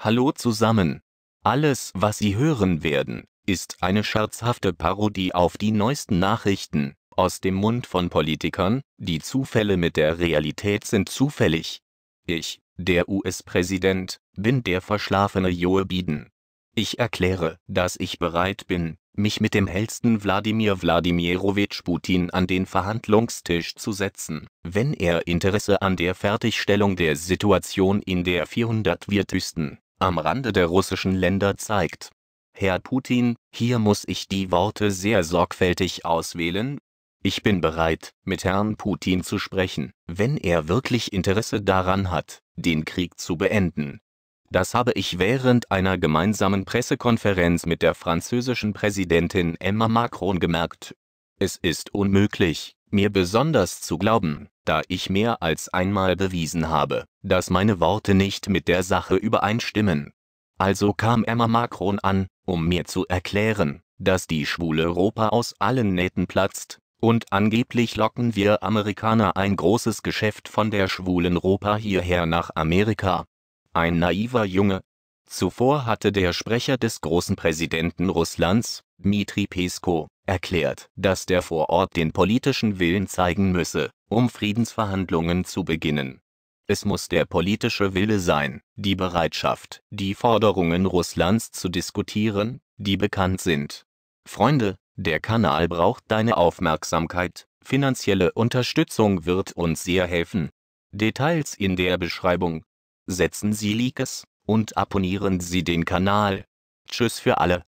Hallo zusammen. Alles, was Sie hören werden, ist eine scherzhafte Parodie auf die neuesten Nachrichten aus dem Mund von Politikern, die Zufälle mit der Realität sind zufällig. Ich, der US-Präsident, bin der verschlafene Joe Biden. Ich erkläre, dass ich bereit bin, mich mit dem hellsten Wladimir Wladimirowitsch Putin an den Verhandlungstisch zu setzen, wenn er Interesse an der Fertigstellung der Situation in der 400 viertüsten am Rande der russischen Länder zeigt. Herr Putin, hier muss ich die Worte sehr sorgfältig auswählen. Ich bin bereit, mit Herrn Putin zu sprechen, wenn er wirklich Interesse daran hat, den Krieg zu beenden. Das habe ich während einer gemeinsamen Pressekonferenz mit der französischen Präsidentin Emma Macron gemerkt. Es ist unmöglich, mir besonders zu glauben, da ich mehr als einmal bewiesen habe, dass meine Worte nicht mit der Sache übereinstimmen. Also kam Emma Macron an, um mir zu erklären, dass die schwule Europa aus allen Nähten platzt, und angeblich locken wir Amerikaner ein großes Geschäft von der schwulen Europa hierher nach Amerika. Ein naiver Junge. Zuvor hatte der Sprecher des großen Präsidenten Russlands, Dmitri Pesko, erklärt, dass der vor Ort den politischen Willen zeigen müsse, um Friedensverhandlungen zu beginnen. Es muss der politische Wille sein, die Bereitschaft, die Forderungen Russlands zu diskutieren, die bekannt sind. Freunde, der Kanal braucht deine Aufmerksamkeit, finanzielle Unterstützung wird uns sehr helfen. Details in der Beschreibung. Setzen Sie Likes und abonnieren Sie den Kanal. Tschüss für alle.